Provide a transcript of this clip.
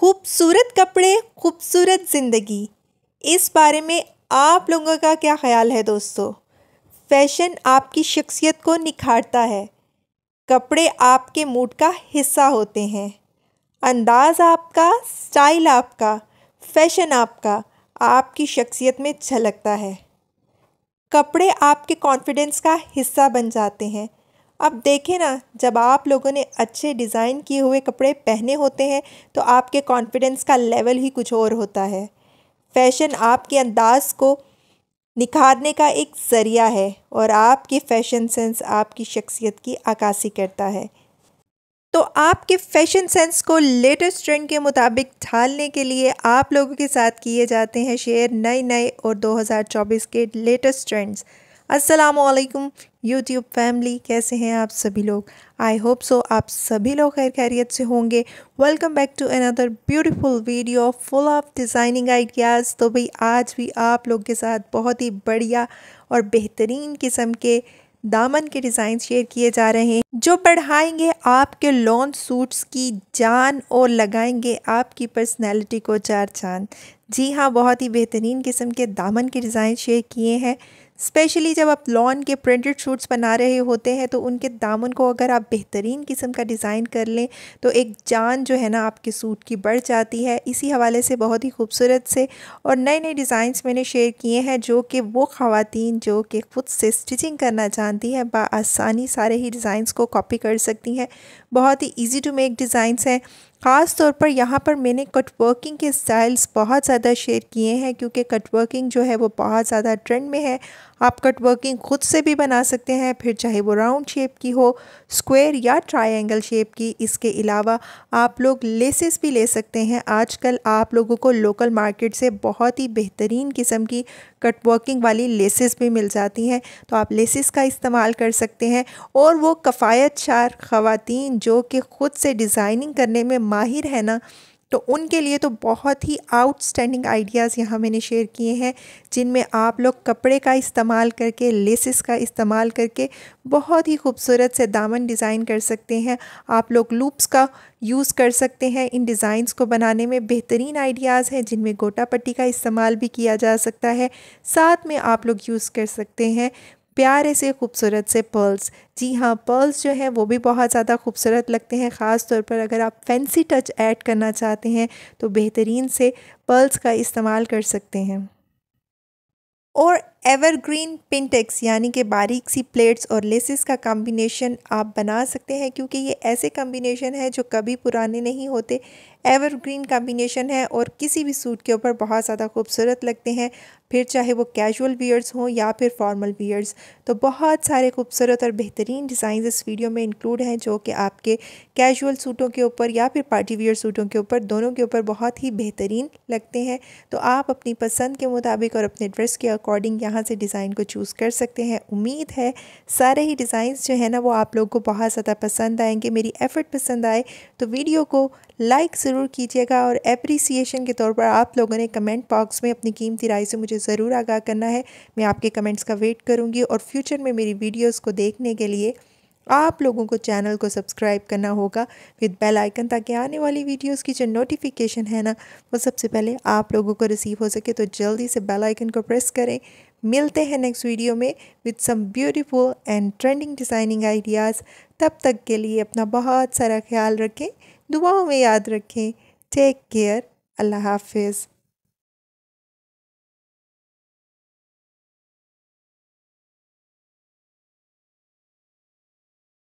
खूबसूरत कपड़े खूबसूरत ज़िंदगी इस बारे में आप लोगों का क्या ख्याल है दोस्तों फैशन आपकी शख्सियत को निखारता है कपड़े आपके मूड का हिस्सा होते हैं अंदाज़ आपका स्टाइल आपका फैशन आपका आपकी शख्सियत में झलकता है कपड़े आपके कॉन्फिडेंस का हिस्सा बन जाते हैं अब देखें ना जब आप लोगों ने अच्छे डिज़ाइन किए हुए कपड़े पहने होते हैं तो आपके कॉन्फिडेंस का लेवल ही कुछ और होता है फैशन आपके अंदाज को निखारने का एक ज़रिया है और आपकी फ़ैशन सेंस आपकी शख्सियत की अक्सी करता है तो आपके फैशन सेंस को लेटेस्ट ट्रेंड के मुताबिक ढालने के लिए आप लोगों के साथ किए जाते हैं शेयर नए नए और 2024 के लेटेस्ट ट्रेंड्स अस्सलाम वालेकुम यूट्यूब फैमिली कैसे हैं आप सभी लोग आई होप सो आप सभी लोग खैर खैरियत से होंगे welcome back to another beautiful video full of designing ideas तो भाई आज भी आप लोग के साथ बहुत ही बढ़िया और बेहतरीन किस्म के दामन के डिज़ाइन शेयर किए जा रहे हैं जो बढ़ाएंगे आपके लॉन्च सूट्स की जान और लगाएंगे आपकी पर्सनैलिटी को चार चांद जी हाँ बहुत ही बेहतरीन किस्म के दामन के डिज़ाइन शेयर किए हैं स्पेशली जब आप लॉन के प्रिंटेड शूट्स बना रहे होते हैं तो उनके दामन को अगर आप बेहतरीन किस्म का डिज़ाइन कर लें तो एक जान जो है ना आपके सूट की बढ़ जाती है इसी हवाले से बहुत ही खूबसूरत से और नए नए डिज़ाइंस मैंने शेयर किए हैं जो कि वो खातन जो कि ख़ुद से स्टिचिंग करना चाहती हैं बसानी सारे ही डिज़ाइंस को कॉपी कर सकती हैं बहुत ही ईजी टू मेक डिज़ाइंस हैं ख़ास तौर पर यहाँ पर मैंने कटवर्किंग के स्टाइल्स बहुत ज़्यादा शेयर किए हैं क्योंकि कटवर्किंग जो है वो बहुत ज़्यादा ट्रेंड में है आप कट वर्किंग खुद से भी बना सकते हैं फिर चाहे वो राउंड शेप की हो स्क्वायर या ट्रायंगल शेप की इसके अलावा आप लोग लेसेस भी ले सकते हैं आजकल आप लोगों को लोकल मार्केट से बहुत ही बेहतरीन किस्म की कट वर्किंग वाली लेसेस भी मिल जाती हैं तो आप लेसेस का इस्तेमाल कर सकते हैं और वो कफ़ायत शार ख़वातीन जो कि ख़ुद से डिज़ाइनिंग करने में माहिर है ना तो उनके लिए तो बहुत ही आउटस्टैंडिंग आइडियाज़ यहाँ मैंने शेयर किए हैं जिनमें आप लोग कपड़े का इस्तेमाल करके लेसिस का इस्तेमाल करके बहुत ही खूबसूरत से दामन डिज़ाइन कर सकते हैं आप लोग लूप्स का यूज़ कर सकते हैं इन डिज़ाइंस को बनाने में बेहतरीन आइडियाज़ हैं जिनमें गोटा पट्टी का इस्तेमाल भी किया जा सकता है साथ में आप लोग यूज़ कर सकते हैं प्यारे से खूबसूरत से पर्ल्स जी हाँ पर्ल्स जो हैं वो भी बहुत ज़्यादा खूबसूरत लगते हैं ख़ास तौर पर अगर आप फैंसी टच ऐड करना चाहते हैं तो बेहतरीन से पर्ल्स का इस्तेमाल कर सकते हैं और एवरग्रीन पिंटेक्स यानी कि बारीक सी प्लेट्स और लेसिस का कॉम्बिनेशन आप बना सकते हैं क्योंकि ये ऐसे कॉम्बिनेशन है जो कभी पुराने नहीं होते एवरग्रीन कॉम्बिनेशन है और किसी भी सूट के ऊपर बहुत ज़्यादा खूबसूरत लगते हैं फिर चाहे वो कैजुअल बियर्ड्स हों या फिर फॉर्मल बियर्ड्स तो बहुत सारे खूबसूरत और बेहतरीन डिज़ाइन इस वीडियो में इंक्लूड हैं जो कि आपके कैजुअल सूटों के ऊपर या फिर पार्टी वियर सूटों के ऊपर दोनों के ऊपर बहुत ही बेहतरीन लगते हैं तो आप अपनी पसंद के मुताबिक और अपने ड्रेस के अकॉर्डिंग यहाँ से डिज़ाइन को चूज़ कर सकते हैं उम्मीद है सारे ही डिज़ाइंस जो है ना वो आप लोग को बहुत ज़्यादा पसंद आएंगे मेरी एफ़र्ट पसंद आए तो वीडियो को लाइक ज़रूर कीजिएगा और अप्रिसिएशन के तौर पर आप लोगों ने कमेंट बॉक्स में अपनी कीमती राय से मुझे ज़रूर आगाह करना है मैं आपके कमेंट्स का वेट करूँगी और फ्यूचर में मेरी वीडियोज़ को देखने के लिए आप लोगों को चैनल को सब्सक्राइब करना होगा विद बेल आइकन ताकि आने वाली वीडियोस की जो नोटिफिकेशन है ना वो सबसे पहले आप लोगों को रिसीव हो सके तो जल्दी से बेल आइकन को प्रेस करें मिलते हैं नेक्स्ट वीडियो में with some beautiful and trending designing ideas तब तक के लिए अपना बहुत सारा ख्याल रखें दुआओं में याद रखें टेक केयर अल्लाह हाफिज़